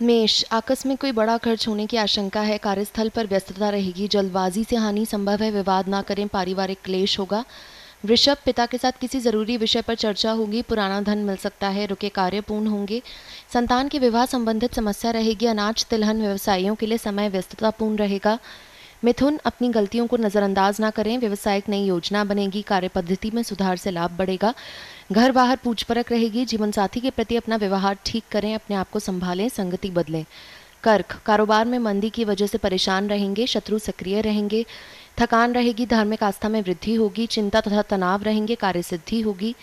मेष आकस्मिक कोई बड़ा खर्च होने की आशंका है कार्यस्थल पर व्यस्तता रहेगी जल्दबाजी से हानि संभव है विवाद ना करें पारिवारिक क्लेश होगा वृषभ पिता के साथ किसी जरूरी विषय पर चर्चा होगी पुराना धन मिल सकता है रुके कार्य पूर्ण होंगे संतान के विवाह संबंधित समस्या रहेगी अनाज तिलहन व्यवसायियों के लिए समय व्यस्ततापूर्ण रहेगा मिथुन अपनी गलतियों को नज़रअंदाज ना करें व्यवसायिक नई योजना बनेगी कार्य पद्धति में सुधार से लाभ बढ़ेगा घर बाहर पूछ परख रहेगी जीवनसाथी के प्रति अपना व्यवहार ठीक करें अपने आप को संभालें संगति बदलें कर्क कारोबार में मंदी की वजह से परेशान रहेंगे शत्रु सक्रिय रहेंगे थकान रहेगी धार्मिक आस्था में वृद्धि होगी चिंता तथा तनाव रहेंगे कार्य सिद्धि होगी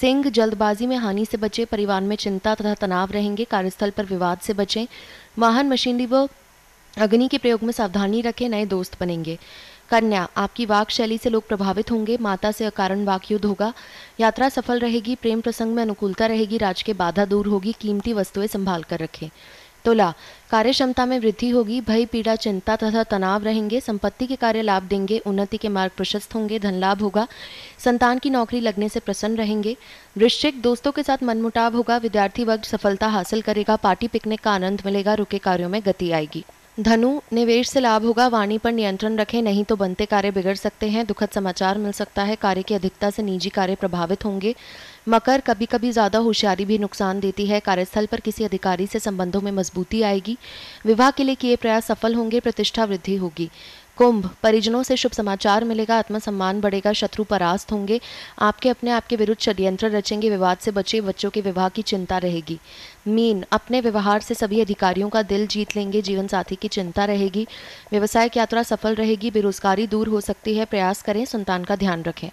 सिंह जल्दबाजी में हानि से बचे परिवार में चिंता तथा तनाव रहेंगे कार्यस्थल पर विवाद से बचें वाहन मशीनरी व अग्नि के प्रयोग में सावधानी रखें नए दोस्त बनेंगे कन्या आपकी वाक शैली से लोग प्रभावित होंगे माता से अकारण वाक युद्ध होगा यात्रा सफल रहेगी प्रेम प्रसंग में अनुकूलता रहेगी राजकीय बाधा दूर होगी कीमती वस्तुएं संभाल कर रखें तुला कार्य क्षमता में वृद्धि होगी भय पीड़ा चिंता तथा तनाव रहेंगे संपत्ति के कार्य लाभ देंगे उन्नति के मार्ग प्रशस्त होंगे धन लाभ होगा संतान की नौकरी लगने से प्रसन्न रहेंगे वृश्चिक दोस्तों के साथ मनमुटाव होगा विद्यार्थी वर्ग सफलता हासिल करेगा पार्टी पिकनिक का आनंद मिलेगा रुके कार्यों में गति आएगी धनु निवेश से लाभ होगा वाणी पर नियंत्रण रखें नहीं तो बनते कार्य बिगड़ सकते हैं दुखद समाचार मिल सकता है कार्य की अधिकता से निजी कार्य प्रभावित होंगे मकर कभी कभी ज़्यादा होशियारी भी नुकसान देती है कार्यस्थल पर किसी अधिकारी से संबंधों में मजबूती आएगी विवाह के लिए किए प्रयास सफल होंगे प्रतिष्ठा वृद्धि होगी कुंभ परिजनों से शुभ समाचार मिलेगा आत्मसम्मान बढ़ेगा शत्रु परास्त होंगे आपके अपने आपके विरुद्ध षड्यंत्र रचेंगे विवाद से बचे बच्चों के विवाह की चिंता रहेगी मीन अपने व्यवहार से सभी अधिकारियों का दिल जीत लेंगे जीवन साथी की चिंता रहेगी व्यवसाय की यात्रा सफल रहेगी बेरोजगारी दूर हो सकती है प्रयास करें संतान का ध्यान रखें